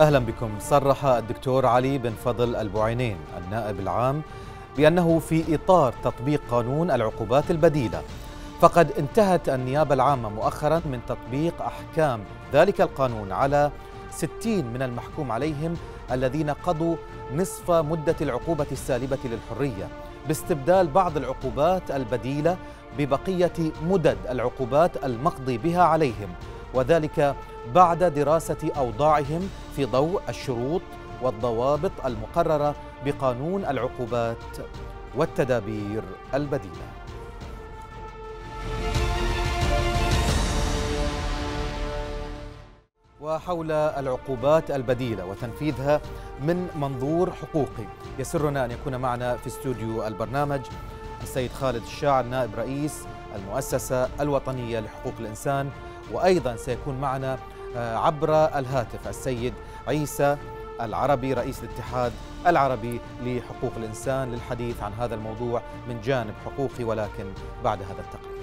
أهلا بكم صرح الدكتور علي بن فضل البعينين النائب العام بأنه في إطار تطبيق قانون العقوبات البديلة فقد انتهت النيابة العامة مؤخرا من تطبيق أحكام ذلك القانون على 60 من المحكوم عليهم الذين قضوا نصف مدة العقوبة السالبة للحرية باستبدال بعض العقوبات البديلة ببقية مدد العقوبات المقضي بها عليهم وذلك بعد دراسة أوضاعهم في ضوء الشروط والضوابط المقررة بقانون العقوبات والتدابير البديله وحول العقوبات البديله وتنفيذها من منظور حقوقي يسرنا ان يكون معنا في استوديو البرنامج السيد خالد الشاعر نائب رئيس المؤسسه الوطنيه لحقوق الانسان وايضا سيكون معنا آه، عبر الهاتف السيد عيسى العربي رئيس الاتحاد العربي لحقوق الإنسان للحديث عن هذا الموضوع من جانب حقوقي ولكن بعد هذا التقرير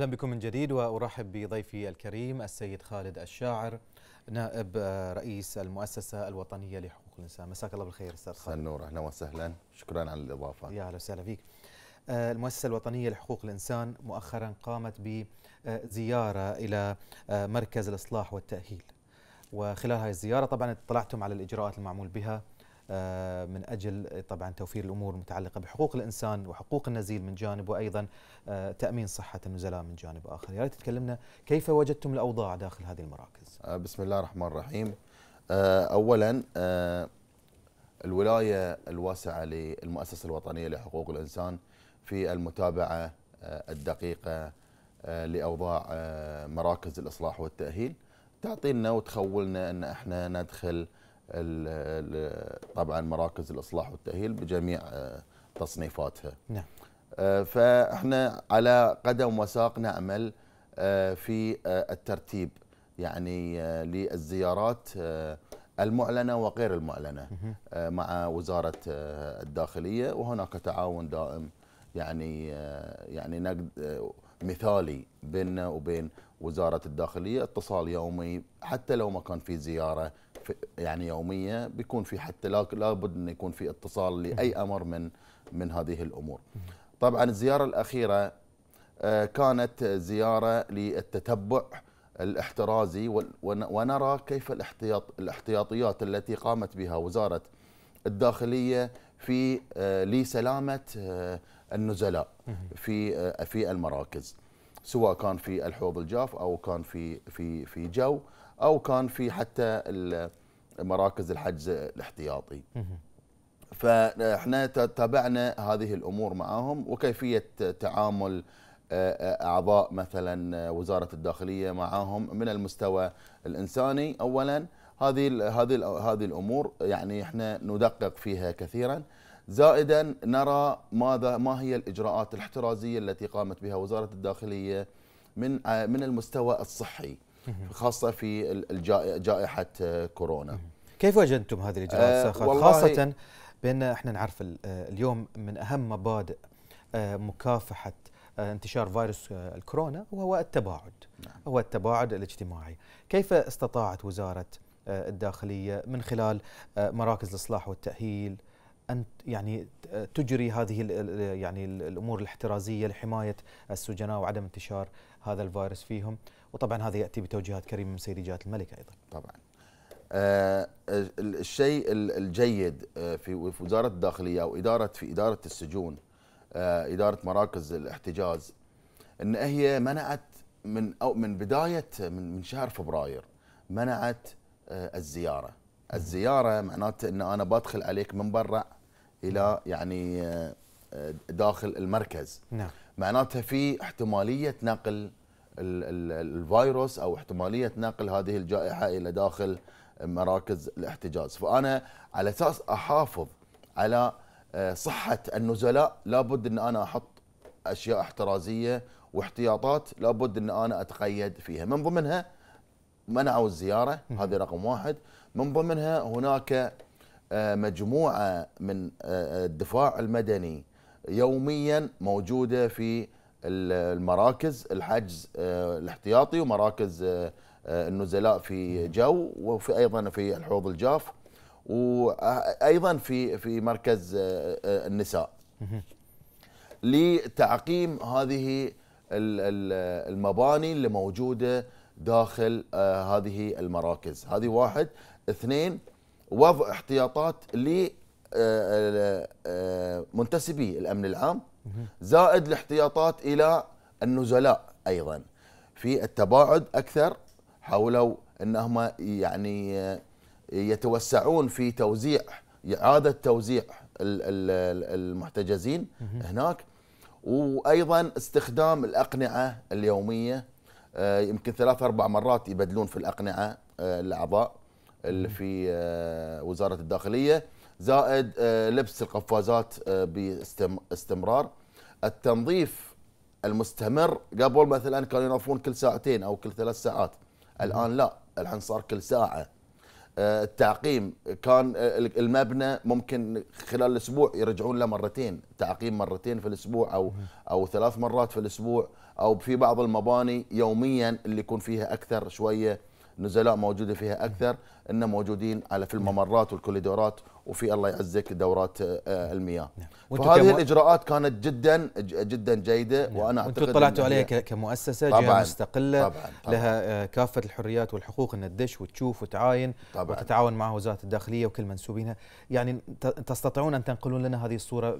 اهلا بكم من جديد وارحب بضيفي الكريم السيد خالد الشاعر نائب آه، رئيس المؤسسه الوطنيه لحقوق الانسان مساك الله بالخير استاذ خالد النور اهلا وسهلا شكرا على الاضافه يا اهلا وسهلا فيك آه، المؤسسة الوطنية لحقوق الإنسان مؤخرا قامت بزيارة إلى آه، مركز الإصلاح والتأهيل وخلال هذه الزيارة طبعا اطلعتم على الإجراءات المعمول بها آه، من أجل طبعا توفير الأمور المتعلقة بحقوق الإنسان وحقوق النزيل من جانب وأيضا آه، تأمين صحة النزلاء من جانب آخر يا ريت تكلمنا كيف وجدتم الأوضاع داخل هذه المراكز آه، بسم الله الرحمن الرحيم أولا الولاية الواسعة للمؤسسة الوطنية لحقوق الإنسان في المتابعة الدقيقة لأوضاع مراكز الإصلاح والتأهيل تعطينا وتخولنا أن احنا ندخل طبعا مراكز الاصلاح والتاهيل بجميع آه، تصنيفاتها نعم آه، فاحنا على قدم وساق نعمل آه، في الترتيب يعني للزيارات المعلنه وغير المعلنه مع وزاره الداخليه وهناك تعاون دائم يعني يعني نقد مثالي بيننا وبين وزاره الداخليه اتصال يومي حتى لو ما كان في زياره يعني يوميه بيكون في حتى لابد ان يكون في اتصال لاي امر من من هذه الامور. طبعا الزياره الاخيره آه، كانت زياره للتتبع الاحترازي ونرى كيف الاحتياط الاحتياطيات التي قامت بها وزاره الداخليه في آه، لسلامه آه، النزلاء في في المراكز سواء كان في الحوض الجاف او كان في في في جو او كان في حتى مراكز الحجز الاحتياطي فاحنا تابعنا هذه الامور معاهم وكيفيه تعامل آه، آه، اعضاء مثلا آه، وزاره الداخليه معاهم من المستوى الانساني اولا هذه هذه هذه الامور يعني احنا ندقق فيها كثيرا زائدا نرى ماذا ما هي الاجراءات الاحترازيه التي قامت بها وزاره الداخليه من من المستوى الصحي خاصه في جائحه آه، كورونا كيف وجدتم هذه الاجراءات آه، خاصه بان احنا نعرف آه، اليوم من اهم مبادئ مكافحه انتشار فيروس الكورونا وهو التباعد نعم. هو التباعد الاجتماعي كيف استطاعت وزاره الداخليه من خلال مراكز الاصلاح والتاهيل ان يعني تجري هذه يعني الامور الاحترازيه لحمايه السجناء وعدم انتشار هذا الفيروس فيهم وطبعا هذا ياتي بتوجيهات كريمه من سيدي جلاله الملك ايضا. طبعا. آه الشيء الجيد آه، في وزاره الداخليه واداره في اداره السجون آه اداره مراكز الاحتجاز ان هي منعت من او من بدايه من من شهر فبراير منعت آه الزياره. الزياره معناته ان انا بدخل عليك من برا الى يعني آه، آه، داخل المركز نعم. معناتها في احتماليه نقل الفيروس او احتماليه نقل هذه الجائحه الى داخل مراكز الاحتجاز فانا على اساس احافظ على آه، صحه النزلاء لابد ان انا احط اشياء احترازيه واحتياطات لابد ان انا اتقيد فيها من ضمنها منعوا الزياره هذه رقم واحد من ضمنها هناك آه، مجموعه من آه، الدفاع المدني يوميا موجوده في المراكز الحجز آه، الاحتياطي ومراكز آه، آه، النزلاء في جو وفي ايضا في الحوض الجاف وايضا في في مركز النساء لتعقيم هذه المباني اللي موجوده داخل هذه المراكز هذه واحد اثنين وضع احتياطات لمنتسبي الامن العام زائد الاحتياطات الى النزلاء ايضا في التباعد اكثر حاولوا انهم يعني يتوسعون في توزيع اعاده توزيع المحتجزين هناك وايضا استخدام الاقنعه اليوميه آه، يمكن ثلاث اربع مرات يبدلون في الاقنعه آه، الاعضاء اللي في آه، وزاره الداخليه زائد آه، لبس القفازات آه، باستمرار التنظيف المستمر قبل مثلا كانوا ينظفون كل ساعتين او كل ثلاث ساعات الان لا الحين صار كل ساعه آه، التعقيم كان المبنى ممكن خلال الاسبوع يرجعون له مرتين تعقيم مرتين في الاسبوع او او ثلاث مرات في الاسبوع او في بعض المباني يوميا اللي يكون فيها اكثر شويه نزلاء موجوده فيها اكثر انه موجودين على في الممرات والكوليدورات وفي الله يعزك دورات المياه آه، نعم. فهذه الاجراءات كانت جدا جدا جيده نعم. وانا اعتقد انتم طلعتوا عليها كمؤسسه طبعاً. جهه مستقله طبعاً. طبعاً. لها آه، كافه الحريات والحقوق ان تدش وتشوف وتعاين طبعاً. وتتعاون مع وزاره الداخليه وكل منسوبينها يعني تستطيعون ان تنقلون لنا هذه الصوره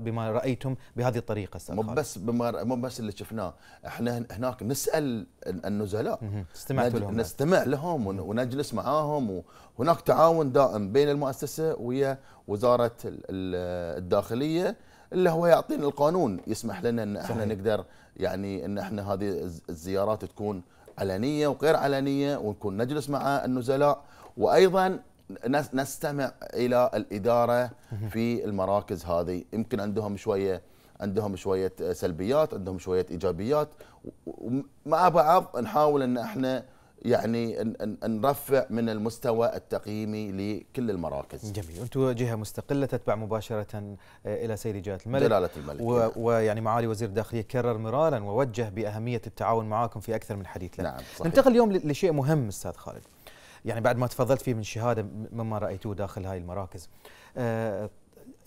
بما رايتم بهذه الطريقه استاذ مو بس بما مو بس اللي شفناه احنا هناك نسال النزلاء تستمع نج... لهم نستمع لهم ونجلس معاهم هناك تعاون دائم بين المؤسسه ويا وزاره الداخليه اللي هو يعطينا القانون يسمح لنا ان احنا صحيح. نقدر يعني ان احنا هذه الزيارات تكون علنيه وغير علنيه ونكون نجلس مع النزلاء وايضا نستمع الى الاداره في المراكز هذه يمكن عندهم شويه عندهم شويه سلبيات عندهم شويه ايجابيات ومع بعض نحاول ان احنا يعني نرفع من المستوى التقييمي لكل المراكز. جميل، انتم جهه مستقله تتبع مباشره آه، الى سيد جلاله الملك جلاله الملك و... نعم. ويعني معالي وزير الداخليه كرر مرارا ووجه باهميه التعاون معاكم في اكثر من حديث لنا. نعم صحيح. ننتقل اليوم لشيء مهم استاذ خالد. يعني بعد ما تفضلت فيه من شهاده مما رايتوه داخل هاي المراكز. آه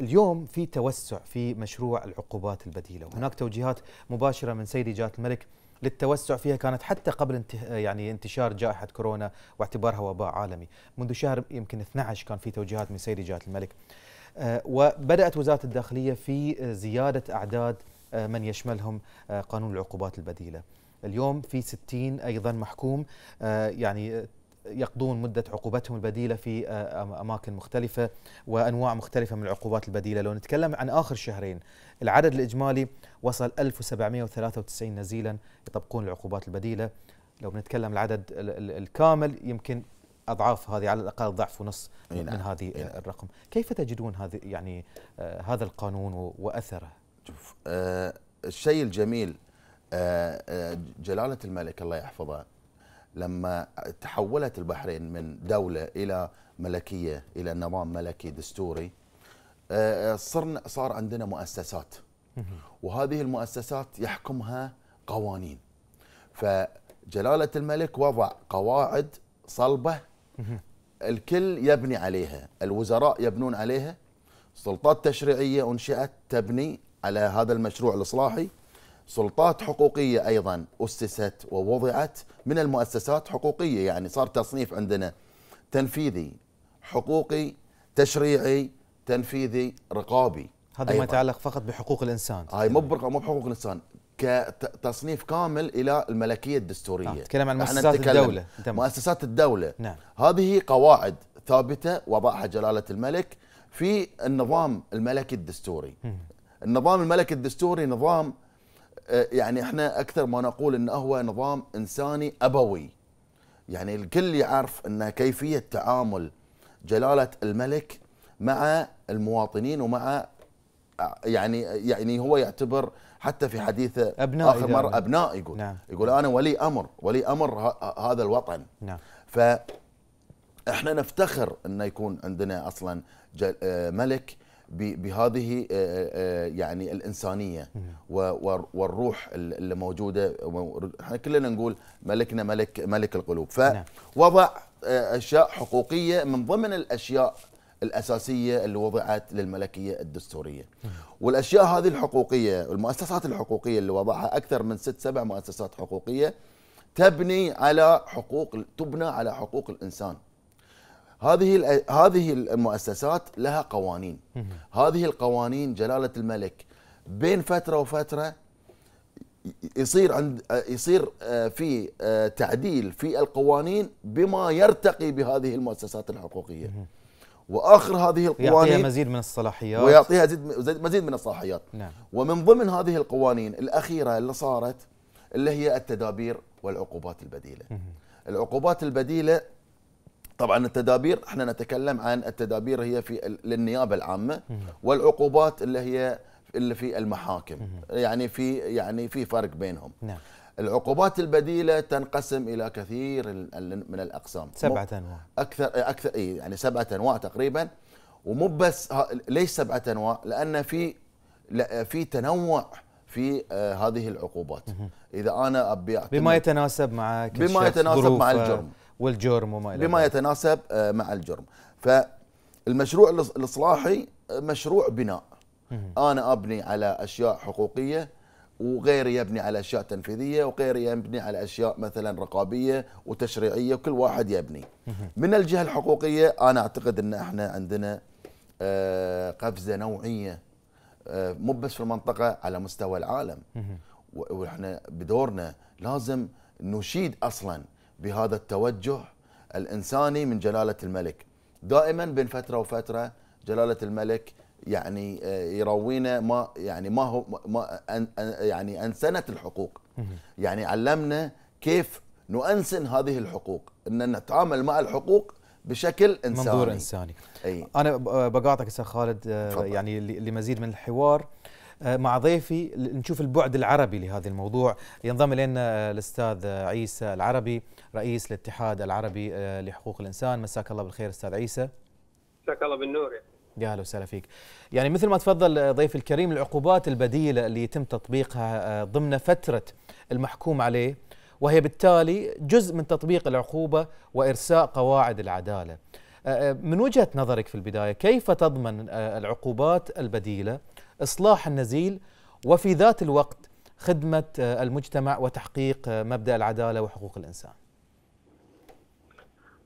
اليوم في توسع في مشروع العقوبات البديله وهناك توجيهات مباشره من سيدي جلاله الملك للتوسع فيها كانت حتى قبل انته يعني انتشار جائحة كورونا واعتبارها وباء عالمي منذ شهر يمكن 12 كان في توجيهات من سيد جلاله الملك آه، وبدأت وزارة الداخلية في زيادة أعداد آه، من يشملهم آه، قانون العقوبات البديلة اليوم في 60 أيضا محكوم يعني يقضون مدة عقوبتهم البديلة في آه، أماكن مختلفة وأنواع مختلفة من العقوبات البديلة لو نتكلم عن آخر شهرين العدد الإجمالي وصل 1793 نزيلا يطبقون العقوبات البديلة لو نتكلم العدد الكامل يمكن اضعاف هذه على الاقل ضعف ونص نعم. من نعم. هذه نعم. الرقم كيف تجدون هذه يعني آه هذا القانون واثره شوف آه الشيء الجميل آه, آه، جلاله الملك الله يحفظه لما تحولت البحرين من دولة إلى ملكية إلى نظام ملكي دستوري آه، آه، صرنا صار عندنا مؤسسات وهذه المؤسسات يحكمها قوانين فجلالة الملك وضع قواعد صلبة الكل يبني عليها الوزراء يبنون عليها سلطات تشريعية أنشئت تبني على هذا المشروع الإصلاحي سلطات حقوقية أيضا أسست ووضعت من المؤسسات حقوقية يعني صار تصنيف عندنا تنفيذي حقوقي تشريعي تنفيذي رقابي هذا ما يتعلق فقط بحقوق الإنسان هاي مو مو بحقوق الإنسان كتصنيف كامل الى الملكيه الدستوريه نعم، نتكلم عن مؤسسات الدوله مؤسسات الدوله نعم. هذه قواعد ثابته وضعها جلاله الملك في النظام الملكي الدستوري م. النظام الملكي الدستوري نظام آه، يعني احنا اكثر ما نقول انه هو نظام انساني ابوي يعني الكل يعرف ان كيفيه تعامل جلاله الملك مع المواطنين ومع يعني يعني هو يعتبر حتى في حديث أبناء اخر مره ابناء يقول نعم. يقول انا ولي امر ولي امر هذا الوطن نعم. فاحنا نفتخر انه يكون عندنا اصلا آه، ملك بهذه يعني الانسانيه والروح اللي موجوده احنا كلنا نقول ملكنا ملك ملك القلوب فوضع نعم. اشياء حقوقيه من ضمن الاشياء الاساسيه اللي وضعت للملكيه الدستوريه. والاشياء هذه الحقوقيه المؤسسات الحقوقيه اللي وضعها اكثر من ست سبع مؤسسات حقوقيه تبني على حقوق تبنى على حقوق الانسان. هذه هذه المؤسسات لها قوانين هذه القوانين جلاله الملك بين فتره وفتره يصير عند يصير آه، في آه، تعديل في القوانين بما يرتقي بهذه المؤسسات الحقوقيه واخر هذه القوانين يعطيها مزيد من الصلاحيات ويعطيها مزيد من الصلاحيات نعم. ومن ضمن هذه القوانين الاخيره اللي صارت اللي هي التدابير والعقوبات البديله العقوبات البديله طبعا التدابير احنا نتكلم عن التدابير هي في للنيابه العامه والعقوبات اللي هي اللي في المحاكم يعني في يعني في فرق بينهم نعم. العقوبات البديله تنقسم الى كثير من الاقسام سبعه انواع اكثر اكثر إيه، يعني سبعه انواع تقريبا ومو بس ليش سبعه انواع لان في في تنوع في آه، هذه العقوبات اذا انا ابي بما يتناسب مع بما يتناسب مع آه، الجرم والجرم وما الى بما يتناسب آه، مع الجرم فالمشروع الاصلاحي آه، مشروع بناء انا ابني على اشياء حقوقيه وغيري يبني على اشياء تنفيذيه وغيري يبني على اشياء مثلا رقابيه وتشريعيه وكل واحد يبني من الجهه الحقوقيه انا اعتقد ان احنا عندنا آه، قفزه نوعيه مو بس في المنطقه على مستوى العالم واحنا بدورنا لازم نشيد اصلا بهذا التوجه الانساني من جلاله الملك دائما بين فتره وفتره جلاله الملك يعني آه، يروينا ما يعني ما هو ما يعني انسنه الحقوق يعني علمنا كيف نؤنسن هذه الحقوق ان نتعامل مع الحقوق بشكل انساني منظور انساني أي. انا آه، بقاطعك استاذ خالد آه، فضل. يعني لمزيد من الحوار مع ضيفي نشوف البعد العربي لهذا الموضوع ينضم الينا الاستاذ عيسى العربي رئيس الاتحاد العربي آه، لحقوق الإنسان مساك الله بالخير أستاذ عيسى مساك الله بالنور يا اهلا وسهلا فيك. يعني مثل ما تفضل آه، ضيف الكريم العقوبات البديله اللي يتم تطبيقها آه، ضمن فتره المحكوم عليه وهي بالتالي جزء من تطبيق العقوبه وارساء قواعد العداله. من وجهه نظرك في البدايه كيف تضمن العقوبات البديله اصلاح النزيل وفي ذات الوقت خدمه المجتمع وتحقيق مبدا العداله وحقوق الانسان؟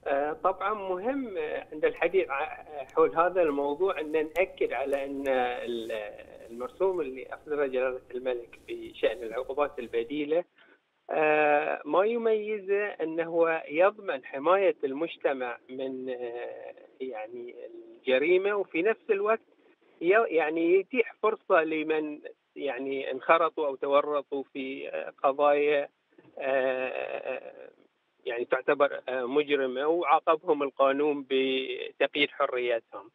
آه، طبعا مهم آه، عند الحديث آه، حول هذا الموضوع ان ناكد على ان المرسوم اللي اصدره جلاله الملك بشان العقوبات البديله ما يميزه انه هو يضمن حمايه المجتمع من يعني الجريمه وفي نفس الوقت يعني يتيح فرصه لمن يعني انخرطوا او تورطوا في قضايا يعني تعتبر آه، مجرمه وعاقبهم القانون بتقييد حرياتهم.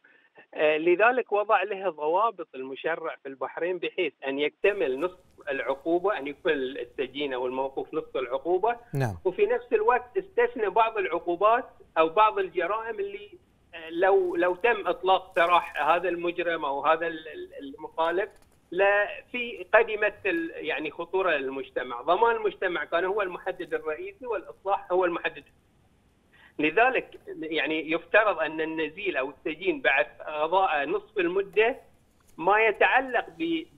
آه، لذلك وضع لها ضوابط المشرع في البحرين بحيث ان يكتمل نصف العقوبه ان يكمل السجين او الموقوف نصف العقوبه نعم. وفي نفس الوقت استثنى بعض العقوبات او بعض الجرائم اللي آه، لو لو تم اطلاق سراح هذا المجرم او هذا المخالف لا في قدمت يعني خطوره للمجتمع، ضمان المجتمع كان هو المحدد الرئيسي والاصلاح هو المحدد لذلك يعني يفترض ان النزيل او السجين بعد قضاء نصف المده ما يتعلق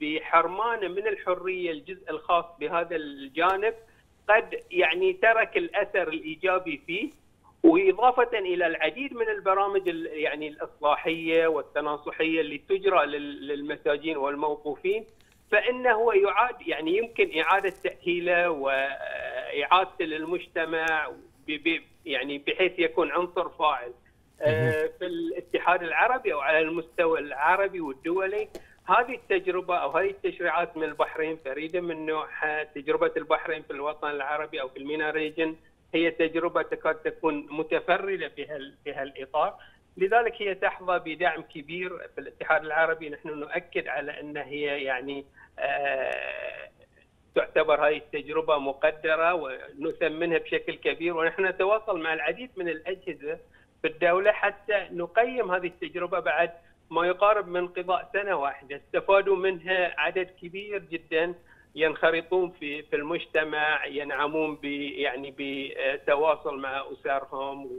بحرمانه من الحريه الجزء الخاص بهذا الجانب قد يعني ترك الاثر الايجابي فيه واضافه الى العديد من البرامج يعني الاصلاحيه والتناصحيه اللي تجرى للمساجين والموقوفين فانه يعاد يعني يمكن اعاده تاهيله واعادته للمجتمع يعني بحيث يكون عنصر فاعل آه، في الاتحاد العربي او على المستوى العربي والدولي هذه التجربه او هذه التشريعات من البحرين فريده من نوعها تجربه البحرين في الوطن العربي او في المينا ريجن هي تجربه تكاد تكون متفرده في في هالاطار لذلك هي تحظى بدعم كبير في الاتحاد العربي نحن نؤكد على ان هي يعني آه، تعتبر هذه التجربه مقدره ونثمنها بشكل كبير ونحن نتواصل مع العديد من الاجهزه في الدوله حتى نقيم هذه التجربه بعد ما يقارب من قضاء سنه واحده استفادوا منها عدد كبير جدا ينخرطون في في المجتمع ينعمون ب يعني بتواصل مع اسرهم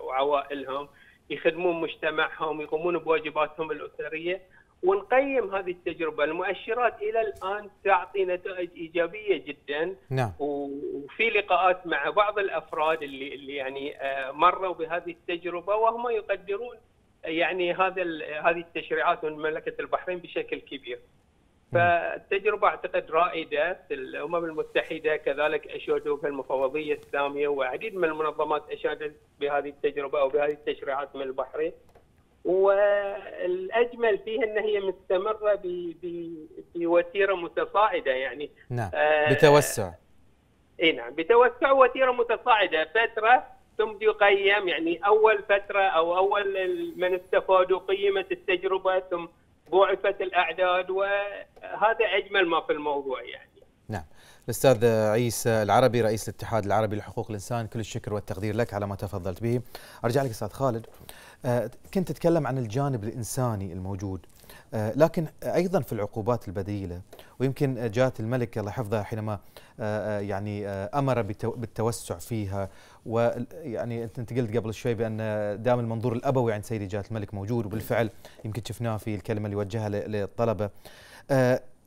وعوائلهم يخدمون مجتمعهم يقومون بواجباتهم الاسريه ونقيم هذه التجربه المؤشرات الى الان تعطي نتائج ايجابيه جدا نعم. وفي لقاءات مع بعض الافراد اللي, اللي يعني آه، مروا بهذه التجربه وهم يقدرون يعني هذا هذه التشريعات من مملكه البحرين بشكل كبير فالتجربه نعم. اعتقد رائده في الامم المتحده كذلك اشادوا في المفوضيه الساميه وعديد من المنظمات اشادت بهذه التجربه او بهذه التشريعات من البحرين والاجمل فيها ان هي مستمره بوتيره متصاعده يعني نعم آه، بتوسع اي نعم بتوسع وتيره متصاعده فتره ثم يقيم يعني اول فتره او اول من استفادوا قيمت التجربه ثم ضعفت الاعداد وهذا اجمل ما في الموضوع يعني. نعم. الاستاذ عيسى العربي رئيس الاتحاد العربي لحقوق الانسان كل الشكر والتقدير لك على ما تفضلت به. ارجع لك استاذ خالد. أه، كنت تتكلم عن الجانب الانساني الموجود آه، لكن ايضا في العقوبات البديله ويمكن جاءت الملك الله يحفظه حينما آه، آه، يعني امر بالتوسع فيها ويعني انت قلت قبل شوي بان دام المنظور الابوي عند سيدي جاءت الملك موجود وبالفعل يمكن شفناه في الكلمه اللي وجهها للطلبه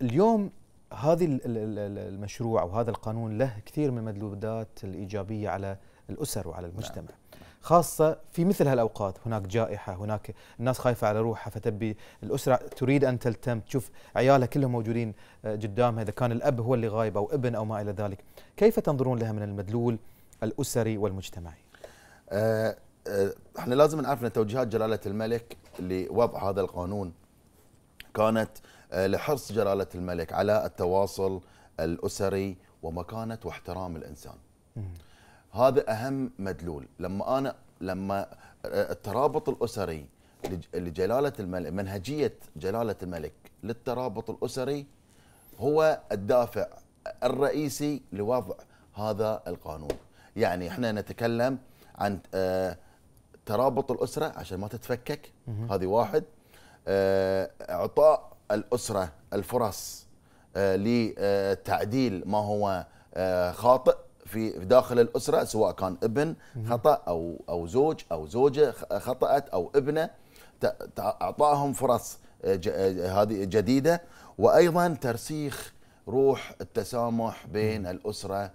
اليوم هذه المشروع او هذا القانون له كثير من المدلولات الايجابيه على الاسر وعلى المجتمع نعم. خاصة في مثل هالأوقات هناك جائحة هناك الناس خايفة على روحها فتبي الأسرة تريد أن تلتم تشوف عيالها كلهم موجودين آه، قدامها إذا كان الأب هو اللي غايب أو ابن أو ما إلى ذلك كيف تنظرون لها من المدلول الأسري والمجتمعي أه أه احنا لازم نعرف ان توجيهات جلاله الملك لوضع هذا القانون كانت أه لحرص جلاله الملك على التواصل الاسري ومكانه واحترام الانسان. هذا اهم مدلول لما انا لما آه، الترابط الاسري لجلاله الملك منهجيه جلاله الملك للترابط الاسري هو الدافع الرئيسي لوضع هذا القانون يعني احنا نتكلم عن آه، ترابط الاسره عشان ما تتفكك هذه واحد آه، اعطاء الاسره الفرص لتعديل ما هو خاطئ في داخل الاسره سواء كان ابن خطا او او زوج او زوجه خطات او ابنه اعطاهم فرص آه، آه، هذه جديده وايضا ترسيخ روح التسامح بين الاسره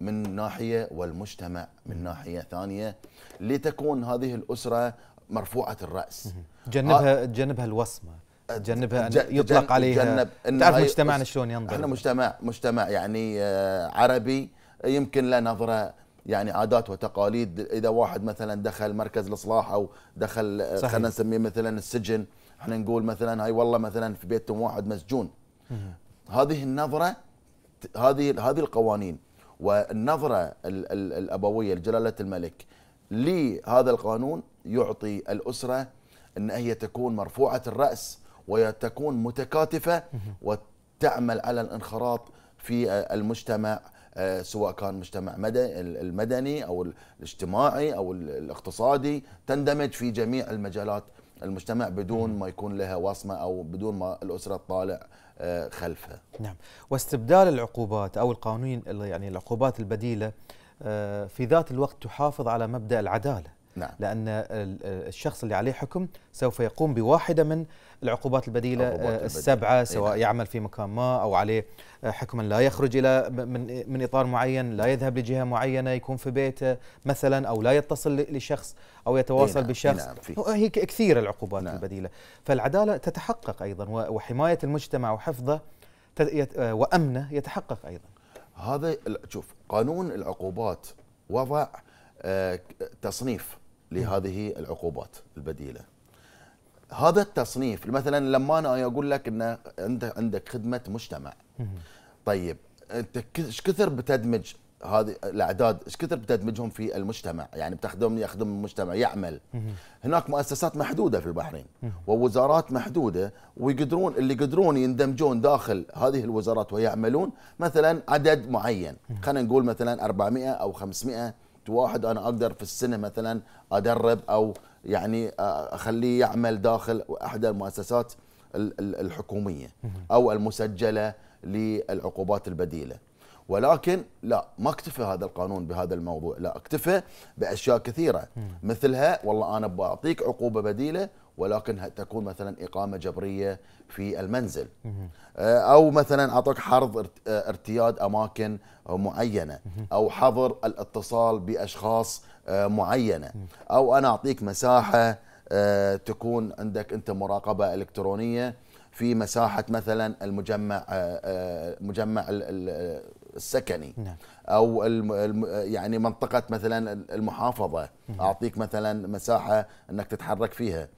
من ناحيه والمجتمع من ناحيه ثانيه لتكون هذه الاسره مرفوعه الراس جنبها جنبها الوصمه جنبها يطلق عليها تعرف مجتمعنا شلون ينظر احنا مجتمع مجتمع يعني آه، عربي يمكن له نظره يعني عادات وتقاليد اذا واحد مثلا دخل مركز الاصلاح او دخل آه، خلينا نسميه مثلا السجن احنا نقول مثلا هاي والله مثلا في بيتهم واحد مسجون هذه النظره هذه هذه القوانين والنظره الابويه لجلاله الملك لهذا القانون يعطي الاسره ان هي تكون مرفوعه الراس وتكون متكاتفه وتعمل على الانخراط في آه، المجتمع آه، سواء كان مجتمع المدني او الاجتماعي او الاقتصادي تندمج في جميع المجالات المجتمع بدون ما يكون لها وصمه او بدون ما الاسره تطالع آه، خلفها. نعم، واستبدال العقوبات او القانون يعني العقوبات البديله آه، في ذات الوقت تحافظ على مبدا العداله. نعم. لأن الشخص اللي عليه حكم سوف يقوم بواحدة من العقوبات البديلة آه، البديلة. السبعة إيه، سواء نعم. يعمل في مكان ما أو عليه حكما لا يخرج إلى من, من إطار معين لا يذهب لجهة معينة يكون في بيته مثلا أو لا يتصل لشخص أو يتواصل إيه، نعم. بشخص إيه، نعم. هي كثير العقوبات نعم. البديلة فالعدالة تتحقق أيضا وحماية المجتمع وحفظه آه، وأمنه يتحقق أيضا هذا شوف قانون العقوبات وضع آه، تصنيف لهذه العقوبات البديله هذا التصنيف مثلا لما انا اقول لك ان عندك عندك خدمه مجتمع طيب انت ايش كثر بتدمج هذه الاعداد ايش كثر بتدمجهم في المجتمع يعني بتخدم يخدم المجتمع يعمل هناك مؤسسات محدوده في البحرين ووزارات محدوده ويقدرون اللي يقدرون يندمجون داخل هذه الوزارات ويعملون مثلا عدد معين خلينا نقول مثلا 400 او 500 واحد انا اقدر في السنه مثلا ادرب او يعني آه، اخليه يعمل داخل احدى المؤسسات الحكوميه او المسجله للعقوبات البديله ولكن لا ما اكتفى هذا القانون بهذا الموضوع لا اكتفى باشياء كثيره مثلها والله انا بعطيك عقوبه بديله ولكن تكون مثلا إقامة جبرية في المنزل آه، أو مثلا اعطوك حرض آه، ارتياد أماكن آه، معينة أو حظر الاتصال بأشخاص معينة أو أنا أعطيك مساحة تكون عندك أنت مراقبة إلكترونية في مساحة مثلا المجمع مجمع السكني نعم. او يعني منطقه مثلا المحافظه اعطيك مثلا مساحه انك تتحرك فيها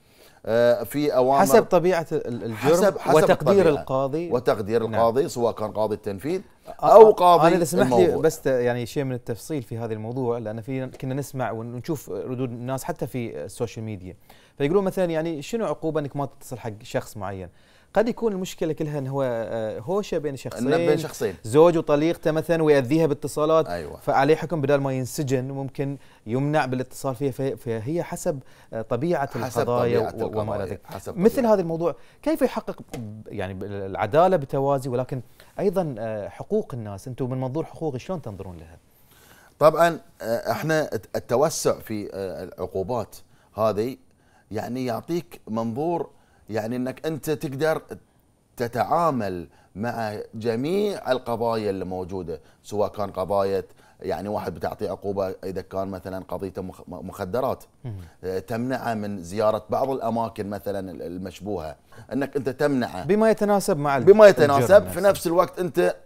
آه، في اوامر حسب طبيعه الجرم حسب حسب وتقدير الطبيعة. القاضي وتقدير نعم. القاضي سواء كان قاضي التنفيذ او قاضي انا اسمح لي بس يعني شيء من التفصيل في هذا الموضوع لان في كنا نسمع ونشوف ردود الناس حتى في السوشيال ميديا فيقولون مثلا يعني شنو عقوبه انك ما تتصل حق شخص معين قد يكون المشكله كلها ان هو آه، هوشه بين شخصين بين شخصين زوج وطليقته مثلا ويأذيها باتصالات أيوة. فعليه حكم بدل ما ينسجن ممكن يمنع بالاتصال فيها فهي حسب آه، طبيعه حسب القضايا وما الى ذلك مثل هذا الموضوع كيف يحقق يعني العداله بتوازي ولكن ايضا آه، حقوق الناس انتم من منظور حقوقي شلون تنظرون لها؟ طبعا احنا التوسع في العقوبات هذه يعني يعطيك منظور يعني انك انت تقدر تتعامل مع جميع القضايا اللي موجوده سواء كان قضايا يعني واحد بتعطيه عقوبه اذا كان مثلا قضيته مخدرات آه، تمنعه من زياره بعض الاماكن مثلا المشبوهه انك انت تمنعه بما يتناسب مع بما يتناسب في نفس الوقت انت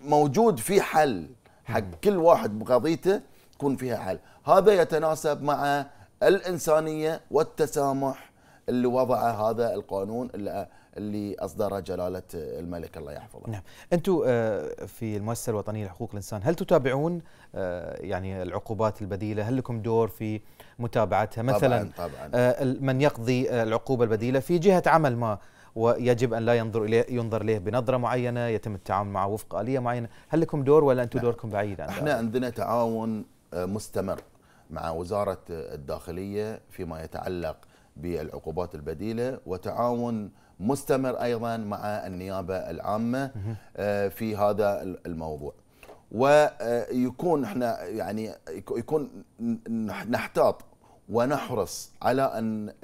موجود في حل حق كل واحد بقضيته تكون فيها حل هذا يتناسب مع الانسانيه والتسامح اللي وضع هذا القانون اللي اصدره جلاله الملك الله يحفظه. نعم، انتم آه، في المؤسسه الوطنيه لحقوق الانسان هل تتابعون آه، يعني العقوبات البديله؟ هل لكم دور في متابعتها؟ مثلا طبعا طبعا آه، من يقضي العقوبه البديله في جهه عمل ما ويجب ان لا ينظر اليه ينظر اليه بنظره معينه، يتم التعامل معه وفق اليه معينه، هل لكم دور ولا انتم نعم. دوركم بعيد عن احنا عندنا تعاون مستمر مع وزاره الداخليه فيما يتعلق بالعقوبات البديلة وتعاون مستمر أيضا مع النيابة العامة آه، في هذا الموضوع ويكون احنا يعني يكون نحتاط ونحرص على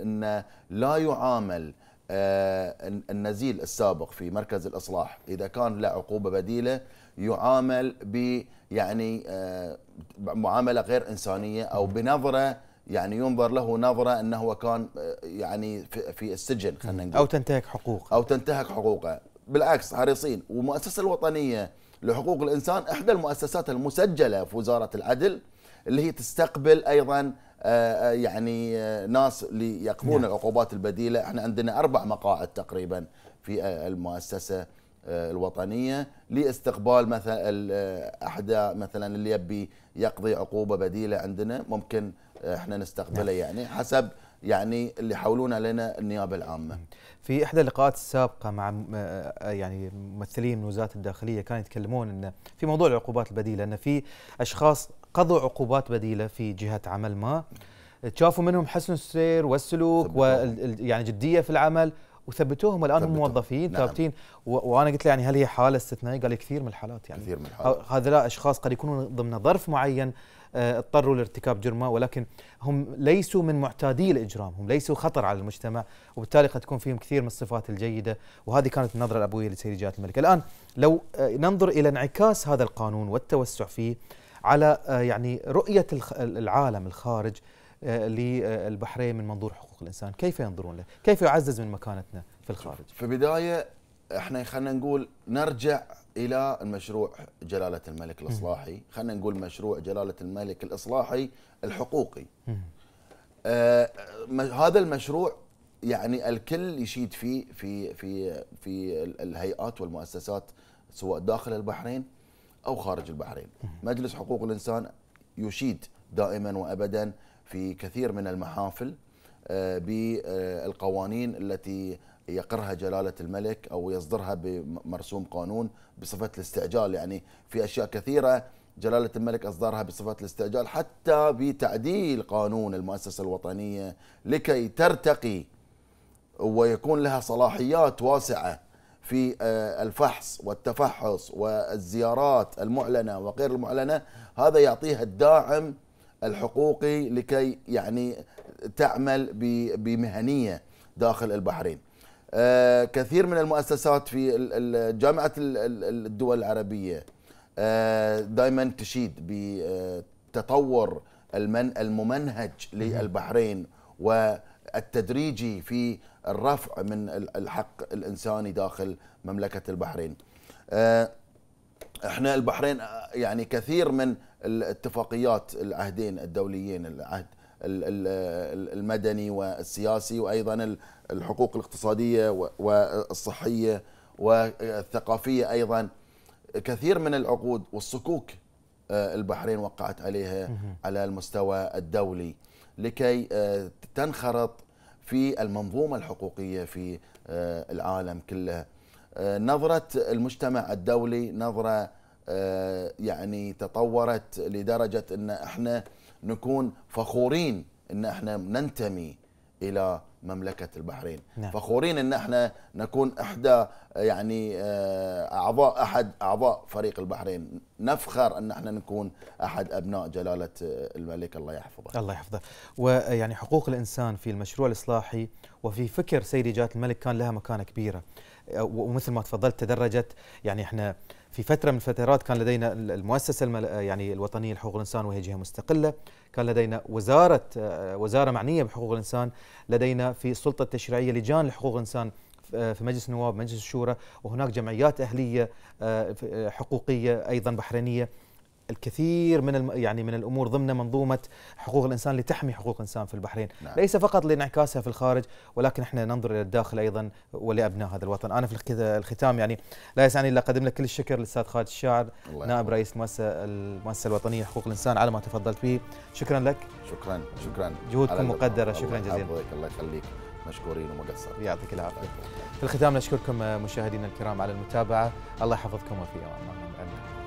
ان لا يعامل آه، النزيل السابق في مركز الاصلاح اذا كان له عقوبه بديله يعامل ب يعني آه، معامله غير انسانيه او بنظره يعني ينظر له نظره انه هو كان آه، يعني في السجن خلينا نقول او تنتهك حقوقه او تنتهك حقوقه بالعكس حريصين والمؤسسه الوطنيه لحقوق الانسان احدى المؤسسات المسجله في وزاره العدل اللي هي تستقبل ايضا آه، آه، يعني ناس ليقضون نعم. العقوبات البديله احنا عندنا اربع مقاعد تقريبا في المؤسسه آه، الوطنيه لاستقبال مثلا آه، احدى مثلا اللي يبي يقضي عقوبه بديله عندنا ممكن آه، احنا نستقبله نعم. يعني حسب يعني اللي حولونا لنا النيابه العامه. في احدى اللقاءات السابقه مع يعني ممثلين من وزاره الداخليه كانوا يتكلمون انه في موضوع العقوبات البديله انه في اشخاص قضوا عقوبات بديله في جهه عمل ما شافوا منهم حسن السير والسلوك ويعني جديه في العمل وثبتوهم الان هم موظفين نعم. ثابتين وانا قلت له يعني هل هي حاله استثنائيه؟ قال لي كثير من الحالات يعني كثير من الحالات هؤلاء اشخاص قد يكونون ضمن ظرف معين آه، اضطروا لارتكاب جرمه ولكن هم ليسوا من معتادي الاجرام، هم ليسوا خطر على المجتمع وبالتالي قد تكون فيهم كثير من الصفات الجيده وهذه كانت النظره الابويه لسيد جلاله الملك، الان لو آه، ننظر الى انعكاس هذا القانون والتوسع فيه على آه، يعني رؤيه العالم الخارج آه، للبحرين من منظور حقوق الانسان كيف ينظرون له كيف يعزز من مكانتنا في الخارج في بدايه احنا خلينا نقول نرجع الى المشروع جلاله الملك الاصلاحي خلينا نقول مشروع جلاله الملك الاصلاحي الحقوقي آه هذا المشروع يعني الكل يشيد فيه في في في الهيئات والمؤسسات سواء داخل البحرين او خارج البحرين مجلس حقوق الانسان يشيد دائما وابدا في كثير من المحافل آه، بالقوانين التي يقرها جلالة الملك أو يصدرها بمرسوم قانون بصفة الاستعجال يعني في أشياء كثيرة جلالة الملك أصدرها بصفة الاستعجال حتى بتعديل قانون المؤسسة الوطنية لكي ترتقي ويكون لها صلاحيات واسعة في آه، الفحص والتفحص والزيارات المعلنة وغير المعلنة هذا يعطيها الداعم الحقوقي لكي يعني تعمل بمهنيه داخل البحرين. آه، كثير من المؤسسات في جامعه الدول العربيه آه، دائما تشيد بتطور آه، الممنهج للبحرين والتدريجي في الرفع من الحق الانساني داخل مملكه البحرين. احنا البحرين يعني كثير من الاتفاقيات العهدين الدوليين العهد المدني والسياسي وايضا الحقوق الاقتصاديه والصحيه والثقافيه ايضا كثير من العقود والصكوك آه، البحرين وقعت عليها على المستوى الدولي لكي آه، تنخرط في المنظومه الحقوقيه في آه، العالم كله نظره المجتمع الدولي نظره آه، يعني تطورت لدرجه ان احنا نكون فخورين ان احنا ننتمي الى مملكه البحرين نعم. فخورين ان احنا نكون احدى يعني آه، اعضاء احد اعضاء فريق البحرين نفخر ان احنا نكون احد ابناء جلاله آه، الملك الله يحفظه الله يحفظه ويعني حقوق الانسان في المشروع الاصلاحي وفي فكر سيد جلاله الملك كان لها مكانه كبيره ومثل ما تفضلت تدرجت يعني احنا في فتره من الفترات كان لدينا المؤسسه المل... يعني الوطنيه لحقوق الانسان وهي جهه مستقله كان لدينا وزاره آه، وزاره معنيه بحقوق الانسان لدينا في السلطه التشريعيه لجان لحقوق الانسان آه، في مجلس النواب مجلس الشورى وهناك جمعيات اهليه آه، حقوقيه ايضا بحرينيه الكثير من الم... يعني من الامور ضمن منظومه حقوق الانسان لتحمي حقوق الانسان في البحرين، نعم. ليس فقط لانعكاسها في الخارج ولكن احنا ننظر الى الداخل ايضا ولابناء هذا الوطن، انا في الختام يعني لا يسعني الا اقدم لك كل الشكر للاستاذ خالد الشاعر نائب الله. رئيس المؤسسه المؤسسه الوطنيه لحقوق الانسان على ما تفضلت به، شكرا لك شكرا شكرا جهودكم مقدره شكرا جزيلا الله يخليك مشكورين وما قصرت يعطيك العافيه في الختام نشكركم مشاهدينا الكرام على المتابعه الله يحفظكم وفي امان الله